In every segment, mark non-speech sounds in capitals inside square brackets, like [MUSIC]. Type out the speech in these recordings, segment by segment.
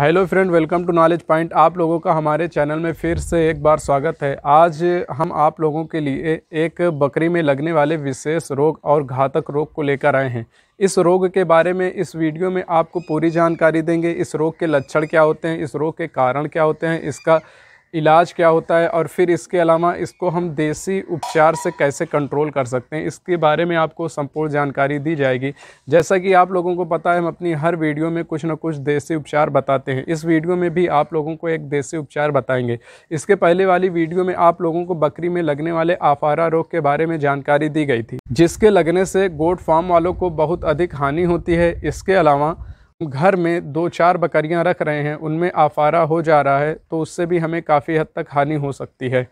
hello friend welcome to knowledge point आप लोगों का हमारे चैनल में फिर से एक बार स्वागत है आज हम आप लोगों के लिए एक बकरी में लगने वाले विशेष रोग और घातक रोग को लेकर आए हैं इस रोग के बारे में इस वीडियो में आपको पूरी जानकारी देंगे इस रोग के लक्षण क्या होते हैं इस रोग के कारण क्या होते हैं इसका इलाज क्या होता है और फिर इसके अलावा इसको हम देसी उपचार से कैसे कंट्रोल कर सकते हैं इसके बारे में आपको संपूर्ण जानकारी दी जाएगी जैसा कि आप लोगों को पता है हम अपनी हर वीडियो में कुछ ना कुछ देसी उपचार बताते हैं इस वीडियो में भी आप लोगों को एक देसी उपचार बताएंगे इसके पहले वाली वीडियो में आप लोगों को बकरी में लगने वाले आफारा रोग के बारे में जानकारी दी गई थी जिसके लगने से गोट फार्म वालों को बहुत अधिक हानि होती है इसके अलावा घर में दो चार बकरियां रख रहे हैं उनमें आफारा हो जा रहा है तो उससे भी हमें काफ़ी हद तक हानि हो सकती है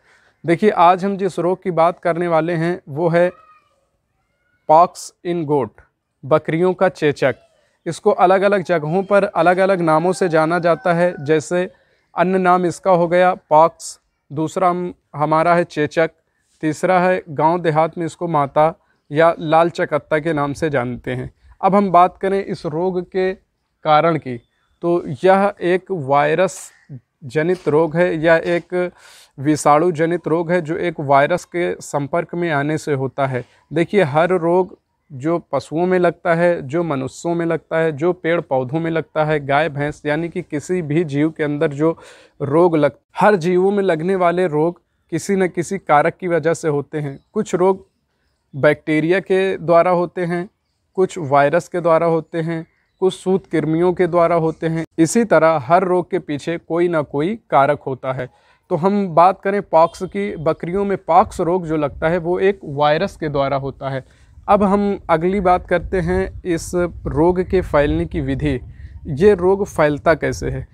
देखिए आज हम जिस रोग की बात करने वाले हैं वो है पॉक्स इन गोट बकरियों का चेचक इसको अलग अलग जगहों पर अलग अलग नामों से जाना जाता है जैसे अन्य नाम इसका हो गया पॉक्स दूसरा हमारा है चेचक तीसरा है गांव देहात में इसको माता या लाल चकत्ता के नाम से जानते हैं अब हम बात करें इस रोग के कारण की तो यह एक वायरस जनित रोग है या एक विषाणु जनित रोग है जो एक वायरस के संपर्क में आने से होता है देखिए हर रोग जो पशुओं में लगता है जो मनुष्यों में लगता है जो पेड़ पौधों में लगता है गाय भैंस यानी कि किसी भी जीव के अंदर जो रोग लग हर जीवों में लगने वाले रोग किसी न किसी कारक की वजह से होते हैं कुछ रोग बैक्टीरिया के द्वारा होते हैं कुछ वायरस के द्वारा होते हैं कुछ सूत किरमियों के द्वारा होते हैं इसी तरह हर रोग के पीछे कोई ना कोई कारक होता है तो हम बात करें पॉक्स की बकरियों में पॉक्स रोग जो लगता है वो एक वायरस के द्वारा होता है अब हम अगली बात करते हैं इस रोग के फैलने की विधि ये रोग फैलता कैसे है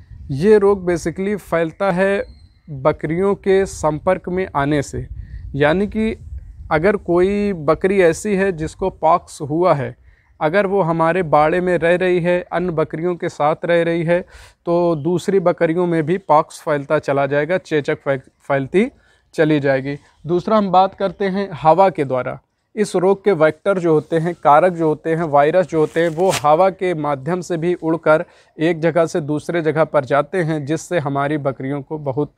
ये रोग बेसिकली फैलता है बकरियों के संपर्क में आने से यानी कि अगर कोई बकरी ऐसी है जिसको पॉक्स हुआ है अगर वो हमारे बाड़े में रह रही है अन्य बकरियों के साथ रह रही है तो दूसरी बकरियों में भी पॉक्स फैलता चला जाएगा चेचक फैलती चली जाएगी दूसरा हम बात करते हैं हवा के द्वारा इस रोग के वेक्टर जो होते हैं कारक जो होते हैं वायरस जो होते हैं वो हवा के माध्यम से भी उड़कर एक जगह से दूसरे जगह पर जाते हैं जिससे हमारी बकरियों को बहुत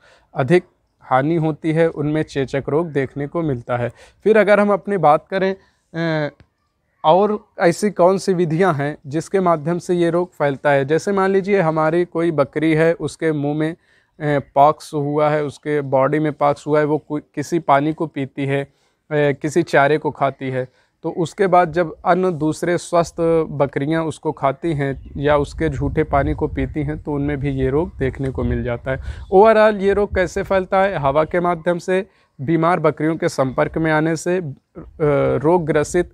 अधिक हानि होती है उनमें चेचक रोग देखने को मिलता है फिर अगर हम अपनी बात करें और ऐसी कौन सी विधियां हैं जिसके माध्यम से ये रोग फैलता है जैसे मान लीजिए हमारी कोई बकरी है उसके मुंह में पॉक्स हुआ है उसके बॉडी में पॉक्स हुआ है वो किसी पानी को पीती है किसी चारे को खाती है तो उसके बाद जब अन्य दूसरे स्वस्थ बकरियां उसको खाती हैं या उसके झूठे पानी को पीती हैं तो उनमें भी ये रोग देखने को मिल जाता है ओवरऑल ये रोग कैसे फैलता है हवा के माध्यम से बीमार बकरियों के संपर्क में आने से रोग ग्रसित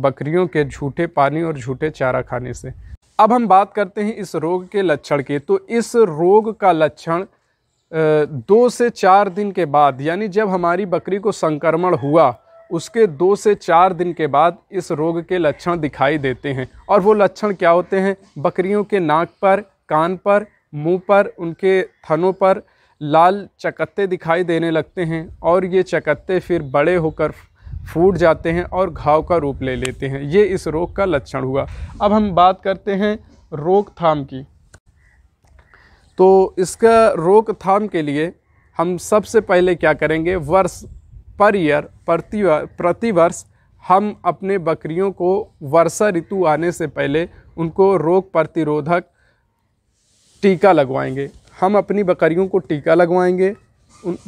बकरियों के झूठे पानी और झूठे चारा खाने से अब हम बात करते हैं इस रोग के लक्षण के तो इस रोग का लक्षण दो से चार दिन के बाद यानी जब हमारी बकरी को संक्रमण हुआ उसके दो से चार दिन के बाद इस रोग के लक्षण दिखाई देते हैं और वो लक्षण क्या होते हैं बकरियों के नाक पर कान पर मुंह पर उनके थनों पर लाल चकत्ते दिखाई देने लगते हैं और ये चकत्ते फिर बड़े होकर फूट जाते हैं और घाव का रूप ले लेते हैं ये इस रोग का लक्षण हुआ अब हम बात करते हैं रोकथाम की तो इसका रोकथाम के लिए हम सबसे पहले क्या करेंगे वर्ष पर ईयर प्रति प्रतिवर्ष हम अपने बकरियों को वर्षा ऋतु आने से पहले उनको रोग प्रतिरोधक टीका लगवाएंगे हम अपनी बकरियों को टीका लगवाएंगे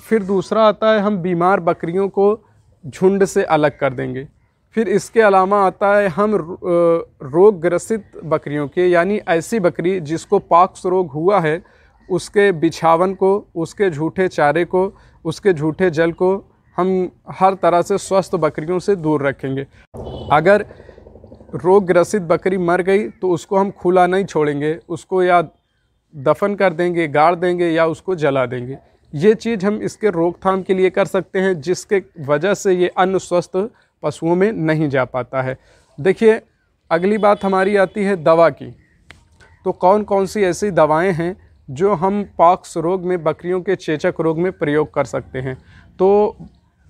फिर दूसरा आता है हम बीमार बकरियों को झुंड से अलग कर देंगे फिर इसके अलावा आता है हम रोग ग्रसित बकरियों के यानी ऐसी बकरी जिसको पाक्स रोग हुआ है उसके बिछावन को उसके झूठे चारे को उसके झूठे जल को हम हर तरह से स्वस्थ बकरियों से दूर रखेंगे अगर रोग ग्रसित बकरी मर गई तो उसको हम खुला नहीं छोड़ेंगे उसको या दफन कर देंगे गाड़ देंगे या उसको जला देंगे ये चीज़ हम इसके रोकथाम के लिए कर सकते हैं जिसके वजह से ये अन्य स्वस्थ पशुओं में नहीं जा पाता है देखिए अगली बात हमारी आती है दवा की तो कौन कौन सी ऐसी दवाएं हैं जो हम पाक्स रोग में बकरियों के चेचक रोग में प्रयोग कर सकते हैं तो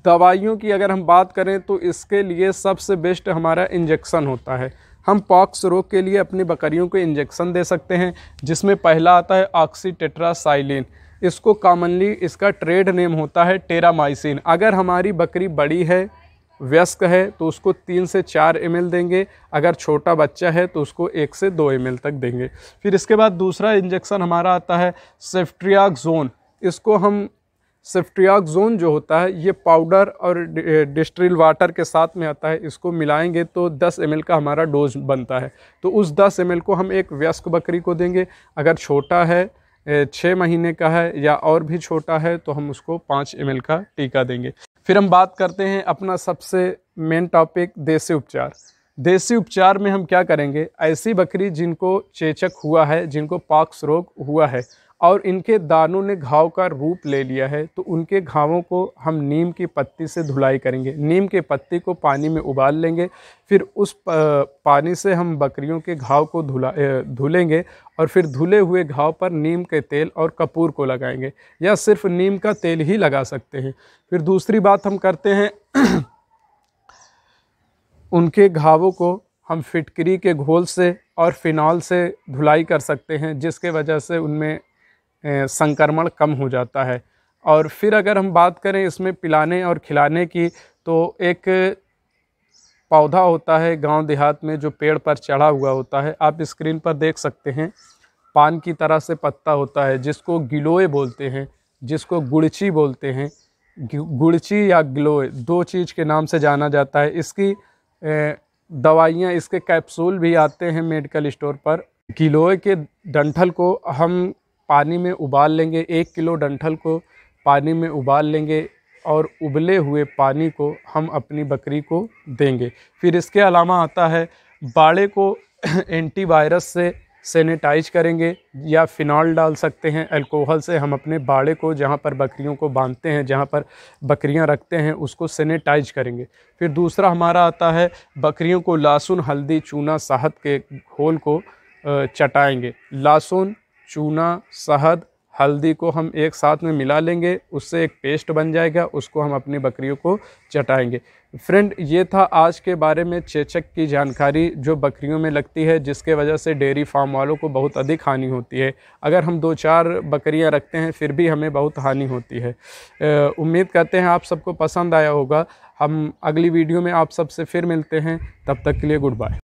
दवाइयों की अगर हम बात करें तो इसके लिए सबसे बेस्ट हमारा इंजेक्शन होता है हम पॉक्स रोग के लिए अपनी बकरियों को इंजेक्शन दे सकते हैं जिसमें पहला आता है ऑक्सीटेट्रासाइलिन इसको कॉमनली इसका ट्रेड नेम होता है टेरामाइसिन अगर हमारी बकरी बड़ी है व्यस्क है तो उसको तीन से चार एम देंगे अगर छोटा बच्चा है तो उसको एक से दो एम तक देंगे फिर इसके बाद दूसरा इंजेक्शन हमारा आता है जोन इसको हम जोन जो होता है ये पाउडर और डिस्ट्रिल वाटर eh, के साथ में आता है इसको मिलाएंगे तो 10 एम का हमारा डोज बनता है तो उस 10 एम को हम एक व्यस्क बकरी को देंगे अगर छोटा है छः महीने का है या और भी छोटा है तो हम उसको पाँच एम का टीका देंगे फिर हम बात करते हैं अपना सबसे मेन टॉपिक देसी उपचार देसी उपचार में हम क्या करेंगे ऐसी बकरी जिनको चेचक हुआ है जिनको पाक्स रोग हुआ है और इनके दानों ने घाव का रूप ले लिया है तो उनके घावों को हम नीम की पत्ती से धुलाई करेंगे नीम के पत्ती को पानी में उबाल लेंगे फिर उस पानी से हम बकरियों के घाव को धुला धुलेंगे और फिर धुले हुए घाव पर नीम के तेल और कपूर को लगाएंगे या सिर्फ नीम का तेल ही लगा सकते हैं फिर दूसरी बात हम करते हैं [CLEARS THROAT] उनके घावों को हम फिटकरी के घोल से और फिनॉल से धुलाई कर सकते हैं जिसके वजह से उनमें संक्रमण कम हो जाता है और फिर अगर हम बात करें इसमें पिलाने और खिलाने की तो एक पौधा होता है गांव देहात में जो पेड़ पर चढ़ा हुआ होता है आप स्क्रीन पर देख सकते हैं पान की तरह से पत्ता होता है जिसको गिलोय बोलते हैं जिसको गुड़ची बोलते हैं गुड़ची या गिलोए दो चीज़ के नाम से जाना जाता है इसकी दवाइयाँ इसके कैप्सूल भी आते हैं मेडिकल स्टोर पर गिलोए के डंठल को हम पानी में उबाल लेंगे एक किलो डंठल को पानी में उबाल लेंगे और उबले हुए पानी को हम अपनी बकरी को देंगे फिर इसके अलावा आता है बाड़े को [CLEARS THROAT] एंटीवायरस से सैनिटाइज करेंगे या फ़िनॉल डाल सकते हैं अल्कोहल से हम अपने बाड़े को जहाँ पर बकरियों को बांधते हैं जहाँ पर बकरियाँ रखते हैं उसको सैनिटाइज करेंगे फिर दूसरा हमारा आता है बकरियों को लहसुन हल्दी चूना साहत के घोल को चटाएंगे लहसुन चूना शहद हल्दी को हम एक साथ में मिला लेंगे उससे एक पेस्ट बन जाएगा उसको हम अपनी बकरियों को चटाएंगे फ्रेंड ये था आज के बारे में चेचक की जानकारी जो बकरियों में लगती है जिसके वजह से डेयरी फार्म वालों को बहुत अधिक हानि होती है अगर हम दो चार बकरियां रखते हैं फिर भी हमें बहुत हानि होती है उम्मीद करते हैं आप सबको पसंद आया होगा हम अगली वीडियो में आप सबसे फिर मिलते हैं तब तक के लिए गुड बाय